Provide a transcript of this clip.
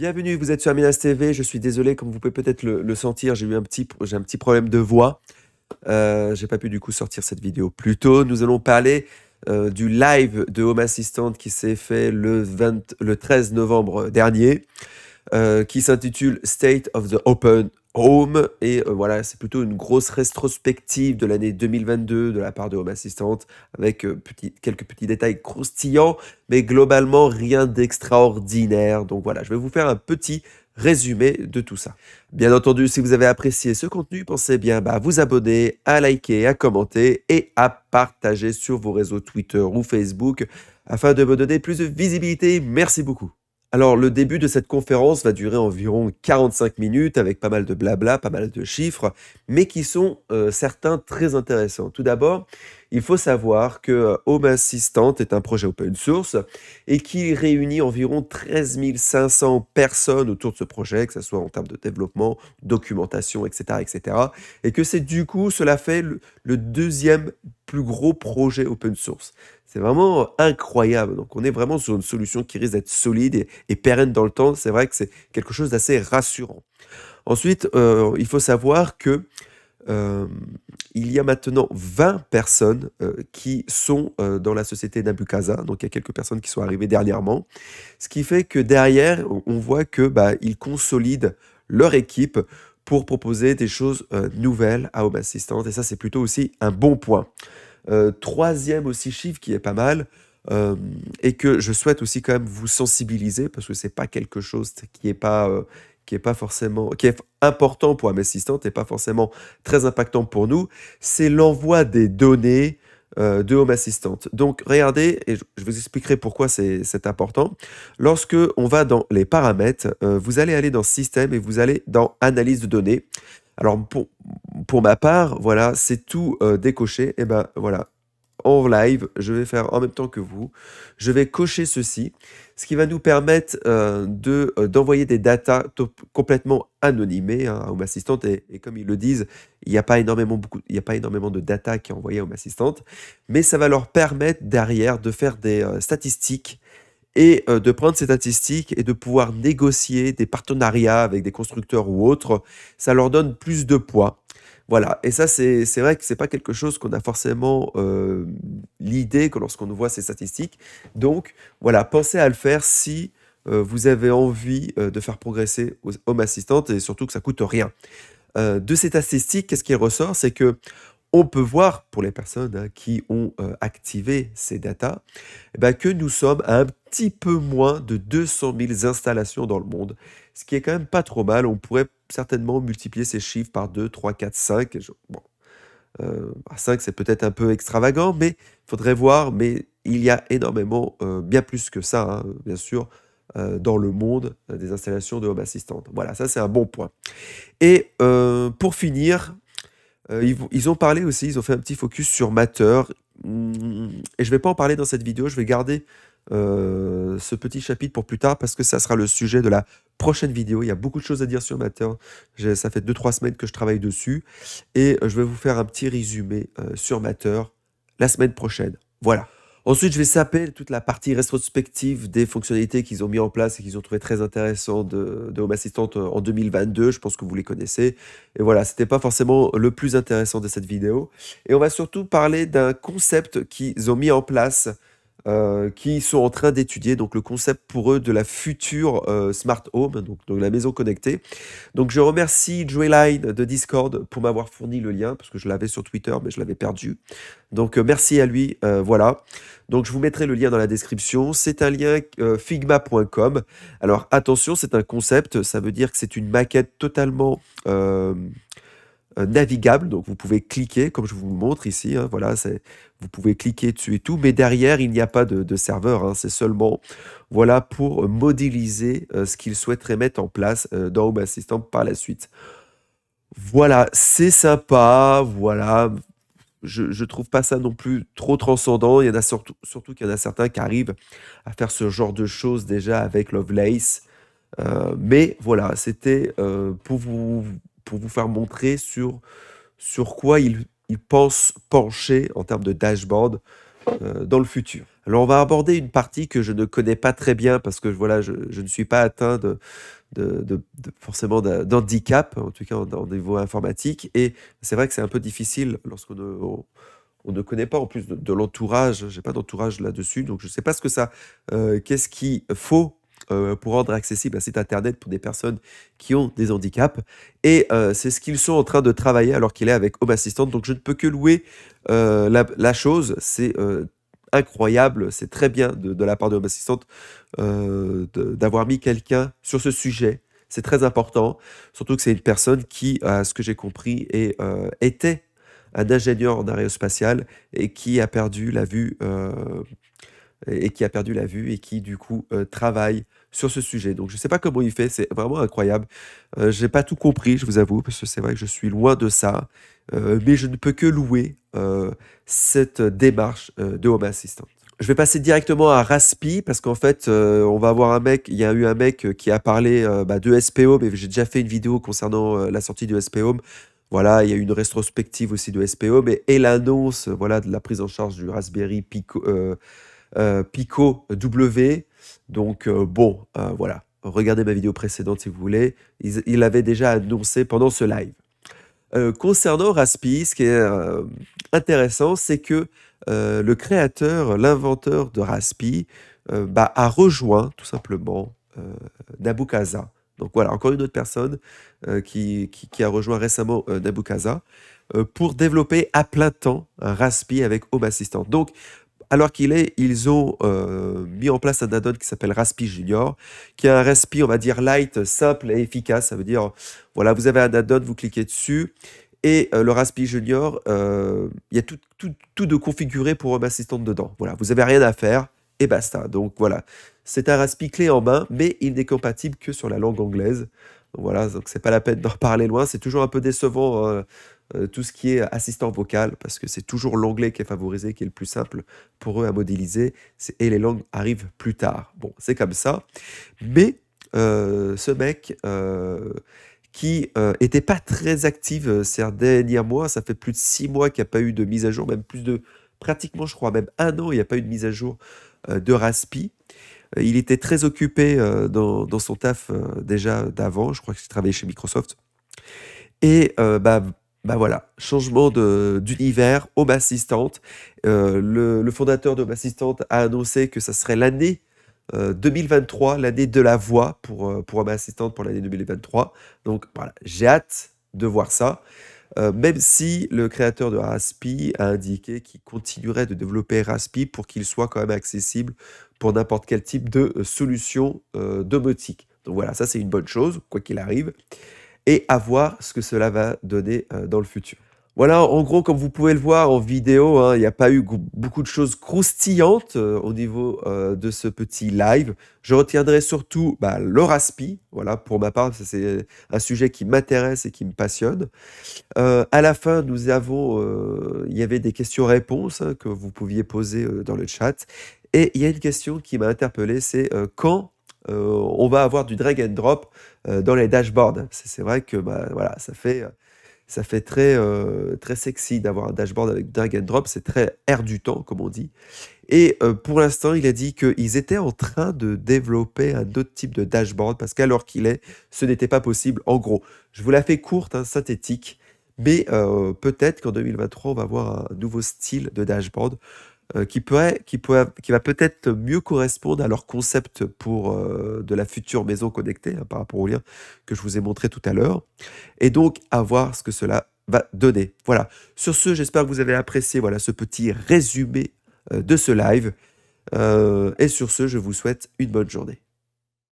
Bienvenue, vous êtes sur Aminas TV. Je suis désolé, comme vous pouvez peut-être le, sentir, j'ai eu un petit, j'ai un petit problème de voix. Euh, j'ai pas pu du coup sortir cette vidéo plus tôt. Nous allons parler euh, du live de Home Assistant qui s'est fait le, 13 novembre dernier, euh, qui s'intitule State of the Open Home. Et euh, voilà, c'est plutôt une grosse rétrospective de l'année 2022 de la part de Home Assistant, avec euh, quelques petits détails croustillants, mais globalement rien d'extraordinaire. Donc voilà, je vais vous faire un petit résumé de tout ça. Bien entendu, si vous avez apprécié ce contenu, pensez bien bah, à vous abonner, à liker, à commenter et à partager sur vos réseaux Twitter ou Facebook afin de me donner plus de visibilité. Merci beaucoup. Alors le début de cette conférence va durer environ 45 minutes avec pas mal de blabla, pas mal de chiffres, mais qui sont euh, certains très intéressants. Tout d'abord, il faut savoir que euh, Home Assistant est un projet open source et qui réunit environ 13 500 personnes autour de ce projet, que ce soit en termes de développement, documentation, etc. et que c'est du coup, cela fait le deuxième plus gros projet open source. C'est vraiment incroyable. Donc on est vraiment sur une solution qui risque d'être solide et, pérenne dans le temps. C'est vrai que c'est quelque chose d'assez rassurant. Ensuite, euh, il faut savoir que euh, il y a maintenant 20 personnes euh, qui sont dans la société Nabucasa. Donc il y a quelques personnes qui sont arrivées dernièrement. Ce qui fait que derrière, on voit que bah, ils consolident leur équipe pour proposer des choses nouvelles à Home Assistant. Et ça, c'est plutôt aussi un bon point. Euh, troisième aussi chiffre qui est pas mal, euh, et que je souhaite aussi quand même vous sensibiliser, parce que c'est pas quelque chose qui est pas, euh, qui est pas forcément, qui est important pour Home assistante et pas forcément très impactant pour nous, c'est l'envoi des données de Home Assistant. Donc regardez, et je vous expliquerai pourquoi c'est important. Lorsque on va dans les paramètres, vous allez aller dans Système et vous allez dans Analyse de données. Alors pour, pour ma part, voilà, c'est tout euh, décoché. Et eh ben voilà, en live, je vais faire en même temps que vous, je vais cocher ceci, ce qui va nous permettre euh, de euh, d'envoyer des datas complètement anonymées hein, à Home assistante. Et, comme ils le disent, il n'y a pas énormément a pas énormément de data qui est envoyée à Home mais ça va leur permettre derrière de faire des statistiques et de prendre ces statistiques et de pouvoir négocier des partenariats avec des constructeurs ou autres. Ça leur donne plus de poids. Voilà, et ça c'est vrai que n'est pas quelque chose qu'on a forcément euh, l'idée que lorsqu'on voit ces statistiques. Donc voilà, pensez à le faire si euh, vous avez envie euh, de faire progresser Home Assistant et surtout que ça coûte rien. de ces statistiques, qu'est-ce qui ressort C'est que on peut voir pour les personnes hein, qui ont euh, activé ces datas eh ben, que nous sommes à un petit peu moins de 200 000 installations dans le monde, ce qui est quand même pas trop mal. On pourrait certainement multiplier ces chiffres par 2, 3, 4, 5. 5, c'est peut-être un peu extravagant, mais il faudrait voir. Mais il y a énormément, euh, bien plus que ça, hein, bien sûr, euh, dans le monde des installations de Home Assistant. Voilà, ça c'est un bon point. Et pour finir, euh, ils, ont parlé aussi, ils ont fait un petit focus sur Matter. Mm, et je vais pas en parler dans cette vidéo, je vais garder euh, ce petit chapitre pour plus tard parce que ça sera le sujet de la prochaine vidéo. Il y a beaucoup de choses à dire sur Matter. Ça fait 2-3 semaines que je travaille dessus et euh, je vais vous faire un petit résumé sur Matter la semaine prochaine. Voilà. Ensuite, je vais saper toute la partie rétrospective des fonctionnalités qu'ils ont mis en place et qu'ils ont trouvé très intéressantes de, de, Home Assistant euh, en 2022. Je pense que vous les connaissez. Et voilà, ce n'était pas forcément le plus intéressant de cette vidéo. Et on va surtout parler d'un concept qu'ils ont mis en place euh, qui sont en train d'étudier donc le concept pour eux de la future euh, smart home, donc, donc, la maison connectée. Donc je remercie Joyline de Discord pour m'avoir fourni le lien parce que je l'avais sur Twitter mais je l'avais perdu. Donc euh, merci à lui. voilà. Donc je vous mettrai le lien dans la description. C'est un lien figma.com. Alors attention, c'est un concept. Ça veut dire que c'est une maquette totalement euh, navigable. Donc vous pouvez cliquer, comme je vous montre ici. Hein, voilà, vous pouvez cliquer dessus et tout, mais derrière il n'y a pas de, serveur. Hein, c'est seulement voilà pour modéliser euh, ce qu'ils souhaiterait mettre en place euh, dans Home Assistant par la suite. Voilà, c'est sympa. Voilà. Je, ne trouve pas ça non plus trop transcendant. Il y en a surtout, surtout qu'il y en a certains qui arrivent à faire ce genre de choses déjà avec Lovelace. mais voilà, c'était pour vous pour vous faire montrer sur, sur quoi ils, ils pensent pencher en termes de dashboard euh, dans le futur. Alors on va aborder une partie que je ne connais pas très bien parce que voilà, je, je ne suis pas atteint de, de, forcément d'handicap, en tout cas au niveau informatique. Et c'est vrai que c'est un peu difficile lorsqu'on ne, on, ne connaît pas en plus de, l'entourage. Je n'ai pas d'entourage là-dessus, donc je ne sais pas ce que ça, euh, qu'est-ce qu'il faut euh, pour rendre accessible un site internet pour des personnes qui ont des handicaps. Et euh, c'est ce qu'ils sont en train de travailler alors qu'il est avec Home Assistant. Donc je ne peux que louer euh, la, chose. C'est incroyable, c'est très bien de, la part de Home Assistant d'avoir mis quelqu'un sur ce sujet. C'est très important, surtout que c'est une personne qui, à ce que j'ai compris, est, était un ingénieur en aérospatial et qui a perdu la vue et qui a perdu la vue et qui du coup travaille sur ce sujet. Donc je ne sais pas comment il fait, c'est vraiment incroyable. Euh, je n'ai pas tout compris, je vous avoue, parce que c'est vrai que je suis loin de ça. Euh, mais je ne peux que louer euh, cette démarche de Home Assistant. Je vais passer directement à Raspi parce qu'en fait, on va avoir un mec. Il y a eu un mec qui a parlé bah, de SPO, mais j'ai déjà fait une vidéo concernant la sortie de SPO, Voilà, il y a eu une rétrospective aussi de SPO, mais et, l'annonce voilà, de la prise en charge du Raspberry Pico. Pico W donc euh, bon, euh, voilà. Regardez ma vidéo précédente si vous voulez. Il, l'avait avait déjà annoncé pendant ce live. Euh, concernant Raspi, ce qui est intéressant, c'est que le créateur, l'inventeur de Raspi, bah, a rejoint tout simplement Nabucasa. Donc voilà, encore une autre personne qui, qui, a rejoint récemment Nabucasa pour développer à plein temps un Raspi avec Home Assistant. Donc alors qu'il est, ils ont euh, mis en place un add-on qui s'appelle Raspi Junior, qui est un Raspi, on va dire, light, simple et efficace. Ça veut dire, voilà, vous avez un add-on, vous cliquez dessus. Et euh, le Raspi Junior, euh, il y a tout, de configuré pour Home Assistant dedans. Voilà, vous n'avez rien à faire et basta. Donc voilà, c'est un Raspi clé en main, mais il n'est compatible que sur la langue anglaise. voilà, donc c'est pas la peine d'en parler loin. C'est toujours un peu décevant euh, tout ce qui est assistant vocal, parce que c'est toujours l'anglais qui est favorisé, qui est le plus simple pour eux à modéliser, et les langues arrivent plus tard. Bon, c'est comme ça. Mais euh, ce mec euh, qui n'était pas très actif ces derniers mois, ça fait plus de six mois qu'il n'y a pas eu de mise à jour, même plus de, pratiquement je crois, même un an, il n'y a pas eu de mise à jour de Raspi. Il était très occupé dans, son taf déjà d'avant, je crois qu'il travaillait chez Microsoft. Et bah, ben voilà, changement d'univers, Home Assistant. Euh, le, fondateur de Assistant a annoncé que ça serait l'année 2023, euh, l'année de la voix pour, euh, pour Home Assistant pour l'année 2023. Donc voilà, j'ai hâte de voir ça. même si le créateur de Raspi a indiqué qu'il continuerait de développer Raspi pour qu'il soit quand même accessible pour n'importe quel type de solution domotique. Donc voilà, ça c'est une bonne chose, quoi qu'il arrive et à voir ce que cela va donner euh, dans le futur. Voilà, en gros, comme vous pouvez le voir en vidéo, hein, il n'y a pas eu beaucoup de choses croustillantes euh, au niveau euh, de ce petit live. Je retiendrai surtout bah, le Raspi. Voilà, pour ma part, c'est un sujet qui m'intéresse et qui me passionne. à la fin, nous avons, il y avait des questions-réponses hein, que vous pouviez poser dans le chat. Et il y a une question qui m'a interpellé, c'est quand euh, on va avoir du drag and drop euh, dans les dashboards. C'est vrai que bah, voilà, ça fait ça fait très, euh, très sexy d'avoir un dashboard avec drag and drop, c'est très air du temps, comme on dit. Et pour l'instant, il a dit qu'ils étaient en train de développer un autre type de dashboard, parce qu'alors qu'il est, ce n'était pas possible. En gros, je vous la fais courte, hein, synthétique, mais peut-être qu'en 2023, on va avoir un nouveau style de dashboard euh, qui, qui, pourrait, qui va peut-être mieux correspondre à leur concept pour euh, de la future maison connectée hein, par rapport au lien que je vous ai montré tout à l'heure. Et donc, à voir ce que cela va donner. Voilà. Sur ce, j'espère que vous avez apprécié voilà, ce petit résumé euh, de ce live. et sur ce, je vous souhaite une bonne journée.